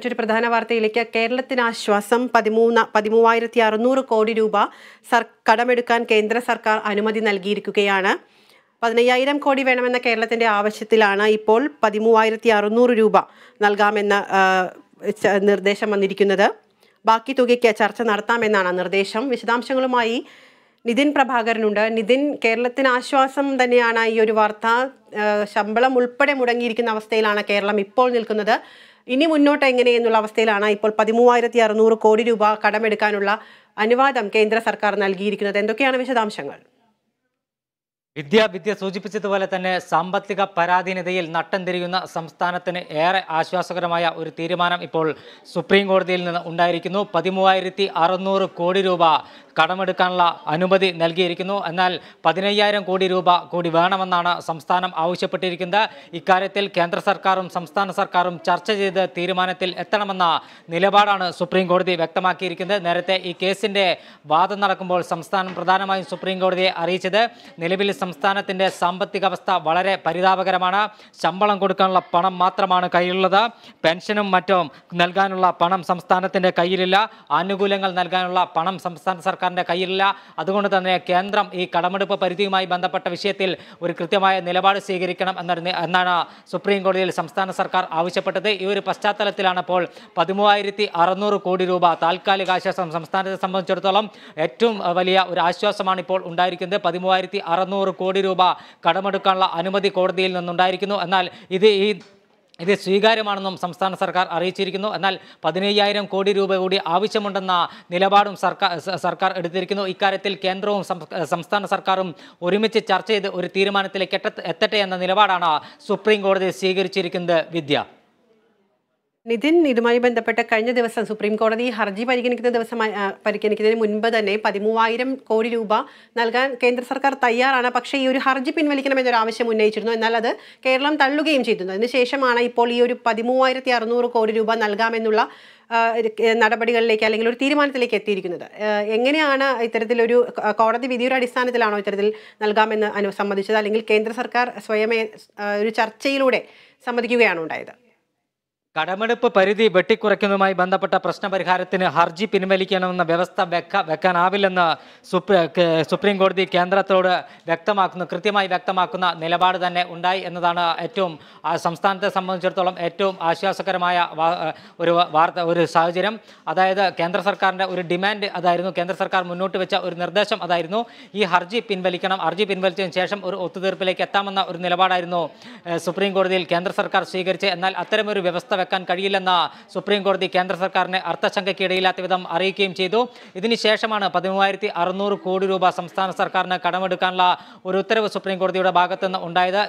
മറ്റൊരു പ്രധാന വാർത്തയിലേക്ക് കേരളത്തിന് ആശ്വാസം പതിമൂന്ന് പതിമൂവായിരത്തി അറുന്നൂറ് കോടി രൂപ സർ കടമെടുക്കാൻ കേന്ദ്ര സർക്കാർ അനുമതി നൽകിയിരിക്കുകയാണ് പതിനയ്യായിരം കോടി വേണമെന്ന കേരളത്തിൻ്റെ ആവശ്യത്തിലാണ് ഇപ്പോൾ പതിമൂവായിരത്തി അറുന്നൂറ് രൂപ നൽകാമെന്ന നിർദ്ദേശം വന്നിരിക്കുന്നത് ബാക്കി തുകയ്ക്ക് ചർച്ച നടത്താമെന്നാണ് നിർദ്ദേശം വിശദാംശങ്ങളുമായി നിതിൻ പ്രഭാകരനുണ്ട് നിതിൻ കേരളത്തിന് ആശ്വാസം തന്നെയാണ് ഈ ഒരു വാർത്ത ശമ്പളം ഉൾപ്പെടെ മുടങ്ങിയിരിക്കുന്ന അവസ്ഥയിലാണ് കേരളം ഇപ്പോൾ നിൽക്കുന്നത് ഇനി മുന്നോട്ട് എങ്ങനെ എന്നുള്ള അവസ്ഥയിലാണ് ഇപ്പോൾ പതിമൂവായിരത്തി അറുന്നൂറ് കോടി രൂപ കടമെടുക്കാനുള്ള അനുവാദം കേന്ദ്ര സർക്കാർ നൽകിയിരിക്കുന്നത് എന്തൊക്കെയാണ് വിശദാംശങ്ങൾ വിദ്യ വിദ്യ സൂചിപ്പിച്ചതുപോലെ തന്നെ സാമ്പത്തിക പരാധീനതയിൽ നട്ടം തിരിയുന്ന സംസ്ഥാനത്തിന് ഏറെ ആശ്വാസകരമായ ഒരു തീരുമാനം ഇപ്പോൾ സുപ്രീം കോടതിയിൽ നിന്ന് ഉണ്ടായിരിക്കുന്നു പതിമൂവായിരത്തി അറുന്നൂറ് കോടി രൂപ കടമെടുക്കാനുള്ള അനുമതി നൽകിയിരിക്കുന്നു എന്നാൽ പതിനയ്യായിരം കോടി രൂപ കൂടി വേണമെന്നാണ് സംസ്ഥാനം ആവശ്യപ്പെട്ടിരിക്കുന്നത് ഇക്കാര്യത്തിൽ കേന്ദ്ര സർക്കാരും സംസ്ഥാന സർക്കാരും ചർച്ച ചെയ്ത് തീരുമാനത്തിൽ എത്തണമെന്ന നിലപാടാണ് സുപ്രീം കോടതി വ്യക്തമാക്കിയിരിക്കുന്നത് നേരത്തെ ഈ കേസിൻ്റെ വാദം നടക്കുമ്പോൾ സംസ്ഥാനം പ്രധാനമായും സുപ്രീം കോടതിയെ അറിയിച്ചത് നിലവിൽ സംസ്ഥാനത്തിൻ്റെ സാമ്പത്തിക അവസ്ഥ വളരെ പരിതാപകരമാണ് ശമ്പളം കൊടുക്കാനുള്ള പണം മാത്രമാണ് കയ്യിലുള്ളത് പെൻഷനും മറ്റും നൽകാനുള്ള പണം സംസ്ഥാനത്തിൻ്റെ കയ്യിലില്ല ആനുകൂല്യങ്ങൾ നൽകാനുള്ള പണം സംസ്ഥാന സർക്കാർ സർക്കാരിൻ്റെ കയ്യിലില്ല അതുകൊണ്ട് തന്നെ കേന്ദ്രം ഈ കടമെടുപ്പ് പരിധിയുമായി ബന്ധപ്പെട്ട വിഷയത്തിൽ ഒരു കൃത്യമായ നിലപാട് സ്വീകരിക്കണം എന്നൊരു എന്നാണ് സുപ്രീം കോടതിയിൽ സംസ്ഥാന സർക്കാർ ആവശ്യപ്പെട്ടത് ഈ ഒരു പശ്ചാത്തലത്തിലാണ് ഇപ്പോൾ പതിമൂവായിരത്തി കോടി രൂപ താൽക്കാലിക ആശ്വാസം സംസ്ഥാനത്തെ സംബന്ധിച്ചിടത്തോളം ഏറ്റവും വലിയ ഒരു ആശ്വാസമാണ് ഇപ്പോൾ ഉണ്ടായിരിക്കുന്നത് പതിമൂവായിരത്തി കോടി രൂപ കടമെടുക്കാനുള്ള അനുമതി കോടതിയിൽ നിന്നുണ്ടായിരിക്കുന്നു എന്നാൽ ഇത് ഈ ഇത് സ്വീകാര്യമാണെന്നും സംസ്ഥാന സർക്കാർ അറിയിച്ചിരിക്കുന്നു എന്നാൽ പതിനയ്യായിരം കോടി രൂപ കൂടി ആവശ്യമുണ്ടെന്ന നിലപാടും സർക്കാർ സർക്കാർ എടുത്തിരിക്കുന്നു ഇക്കാര്യത്തിൽ കേന്ദ്രവും സംസ്ഥാന സർക്കാരും ഒരുമിച്ച് ചർച്ച ചെയ്ത് ഒരു തീരുമാനത്തിലേക്ക് എത്തട്ടെ എന്ന നിലപാടാണ് സുപ്രീം കോടതി സ്വീകരിച്ചിരിക്കുന്നത് വിദ്യ നിതിൻ ഇതുമായി ബന്ധപ്പെട്ട് കഴിഞ്ഞ ദിവസം സുപ്രീം കോടതി ഹർജി പരിഗണിക്കുന്ന ദിവസം പരിഗണിക്കുന്നതിന് മുൻപ് തന്നെ പതിമൂവായിരം കോടി രൂപ നൽകാൻ കേന്ദ്ര സർക്കാർ തയ്യാറാണ് പക്ഷേ ഈ ഒരു ഹർജി പിൻവലിക്കണമെന്നൊരു ആവശ്യം ഉന്നയിച്ചിരുന്നു എന്നാൽ അത് കേരളം തള്ളുകയും ചെയ്തിരുന്നു അതിനുശേഷമാണ് ഇപ്പോൾ ഈ ഒരു പതിമൂവായിരത്തി അറുന്നൂറ് കോടി രൂപ നൽകാമെന്നുള്ള നടപടികളിലേക്ക് അല്ലെങ്കിൽ ഒരു തീരുമാനത്തിലേക്ക് എത്തിയിരിക്കുന്നത് എങ്ങനെയാണ് ഇത്തരത്തിലൊരു കോടതി വിധിയുടെ അടിസ്ഥാനത്തിലാണോ ഇത്തരത്തിൽ നൽകാമെന്ന് അനുസമ്മതിച്ചത് അല്ലെങ്കിൽ കേന്ദ്ര സർക്കാർ സ്വയമേ ഒരു ചർച്ചയിലൂടെ സമ്മതിക്കുകയാണ് ഉണ്ടായത് കടമെടുപ്പ് പരിധി വെട്ടിക്കുറയ്ക്കുന്നതുമായി ബന്ധപ്പെട്ട പ്രശ്നപരിഹാരത്തിന് ഹർജി പിൻവലിക്കണമെന്ന വ്യവസ്ഥ വെക്ക വെക്കാനാവില്ലെന്ന് സുപ്രീം കോടതി കേന്ദ്രത്തോട് വ്യക്തമാക്കുന്നു കൃത്യമായി വ്യക്തമാക്കുന്ന നിലപാട് തന്നെ ഉണ്ടായി എന്നതാണ് ഏറ്റവും സംസ്ഥാനത്തെ സംബന്ധിച്ചിടത്തോളം ഏറ്റവും ആശ്വാസകരമായ ഒരു വാർത്ത ഒരു സാഹചര്യം അതായത് കേന്ദ്ര സർക്കാരിൻ്റെ ഒരു ഡിമാൻഡ് അതായിരുന്നു കേന്ദ്ര സർക്കാർ മുന്നോട്ട് വെച്ച ഒരു നിർദ്ദേശം അതായിരുന്നു ഈ ഹർജി പിൻവലിക്കണം ഹർജി പിൻവലിച്ചതിന് ശേഷം ഒരു ഒത്തുതീർപ്പിലേക്ക് എത്താമെന്ന ഒരു നിലപാടായിരുന്നു സുപ്രീം കോടതിയിൽ കേന്ദ്ര സർക്കാർ സ്വീകരിച്ച് എന്നാൽ അത്തരമൊരു വ്യവസ്ഥ വെക്കാൻ കഴിയില്ലെന്ന സുപ്രീംകോടതി കേന്ദ്ര സർക്കാരിനെ അർത്ഥശങ്കയ്ക്ക് ഇടയില്ലാത്ത വിധം അറിയിക്കുകയും ചെയ്തു ഇതിനുശേഷമാണ് പതിമൂവായിരത്തി അറുന്നൂറ് കോടി രൂപ സംസ്ഥാന സർക്കാരിന് കടമെടുക്കാനുള്ള ഒരു ഉത്തരവ് സുപ്രീംകോടതിയുടെ ഭാഗത്തു നിന്ന് ഉണ്ടായത്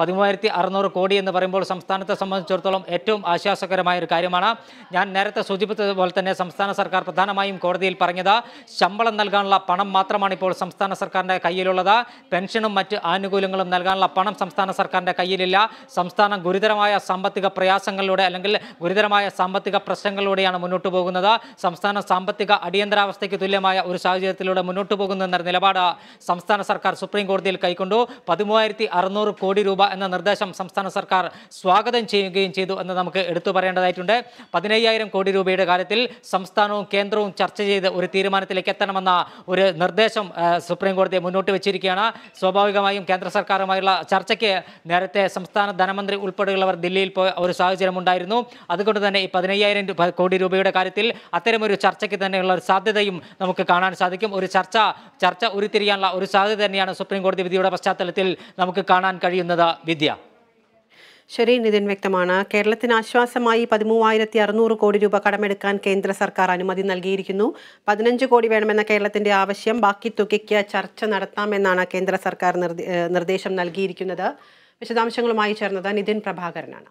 പതിമൂവായിരത്തി അറുന്നൂറ് കോടി എന്ന് പറയുമ്പോൾ സംസ്ഥാനത്തെ സംബന്ധിച്ചിടത്തോളം ഏറ്റവും ആശ്വാസകരമായ ഒരു കാര്യമാണ് ഞാൻ നേരത്തെ സൂചിപ്പിച്ചതുപോലെ തന്നെ സംസ്ഥാന സർക്കാർ പ്രധാനമായും കോടതിയിൽ പറഞ്ഞത് ശമ്പളം നൽകാനുള്ള പണം മാത്രമാണ് ഇപ്പോൾ സംസ്ഥാന സർക്കാരിൻ്റെ കയ്യിലുള്ളത് പെൻഷനും മറ്റ് ആനുകൂല്യങ്ങളും നൽകാനുള്ള പണം സംസ്ഥാന സർക്കാരിൻ്റെ കയ്യിലില്ല സംസ്ഥാനം ഗുരുതരമായ സാമ്പത്തിക പ്രയാസങ്ങളിലൂടെ അല്ലെങ്കിൽ ഗുരുതരമായ സാമ്പത്തിക പ്രശ്നങ്ങളിലൂടെയാണ് മുന്നോട്ട് പോകുന്നത് സംസ്ഥാന സാമ്പത്തിക അടിയന്തരാവസ്ഥയ്ക്ക് തുല്യമായ ഒരു സാഹചര്യത്തിലൂടെ മുന്നോട്ട് പോകുന്നെന്ന നിലപാട് സംസ്ഥാന സർക്കാർ സുപ്രീം കോടതിയിൽ കൈക്കൊണ്ടു പതിമൂവായിരത്തി അറുന്നൂറ് കോടി രൂപ എന്ന നിർദ്ദേശം സംസ്ഥാന സർക്കാർ സ്വാഗതം ചെയ്യുകയും ചെയ്തു എന്ന് നമുക്ക് എടുത്തു പറയേണ്ടതായിട്ടുണ്ട് പതിനയ്യായിരം കോടി രൂപയുടെ കാര്യത്തിൽ സംസ്ഥാനവും കേന്ദ്രവും ചർച്ച ചെയ്ത് ഒരു തീരുമാനത്തിലേക്ക് എത്തണമെന്ന ഒരു നിർദ്ദേശം സുപ്രീം കോടതി മുന്നോട്ട് വെച്ചിരിക്കുകയാണ് സ്വാഭാവികമായും കേന്ദ്ര സർക്കാരുമായുള്ള ചർച്ചയ്ക്ക് നേരത്തെ സംസ്ഥാന ധനമന്ത്രി ഉൾപ്പെടെയുള്ളവർ ദില്ലിയിൽ പോയ ഒരു സാഹചര്യം ഉണ്ടായിരുന്നു ഉണ്ടായിരുന്നു അതുകൊണ്ട് തന്നെ ഈ പതിനയ്യായിരം കോടി രൂപയുടെ കാര്യത്തിൽ അത്തരമൊരു ചർച്ചയ്ക്ക് തന്നെയുള്ള ഒരു സാധ്യതയും നമുക്ക് കാണാൻ സാധിക്കും ഒരു ചർച്ച ചർച്ച ഉരുത്തിരിയാനുള്ള ഒരു സാധ്യത തന്നെയാണ് സുപ്രീം കോടതി വിധിയുടെ പശ്ചാത്തലത്തിൽ നമുക്ക് കാണാൻ കഴിയുന്നത് വിദ്യ ശരി നിതിൻ വ്യക്തമാണ് കേരളത്തിന് ആശ്വാസമായി പതിമൂവായിരത്തി അറുന്നൂറ് കോടി രൂപ കടമെടുക്കാൻ കേന്ദ്ര സർക്കാർ അനുമതി നൽകിയിരിക്കുന്നു പതിനഞ്ച് കോടി വേണമെന്ന കേരളത്തിന്റെ ആവശ്യം ബാക്കി തുകയ്ക്ക് ചർച്ച നടത്താമെന്നാണ് കേന്ദ്ര സർക്കാർ നിർദ്ദേശം നൽകിയിരിക്കുന്നത് വിശദാംശങ്ങളുമായി ചേർന്നത് നിതിൻ പ്രഭാകരനാണ്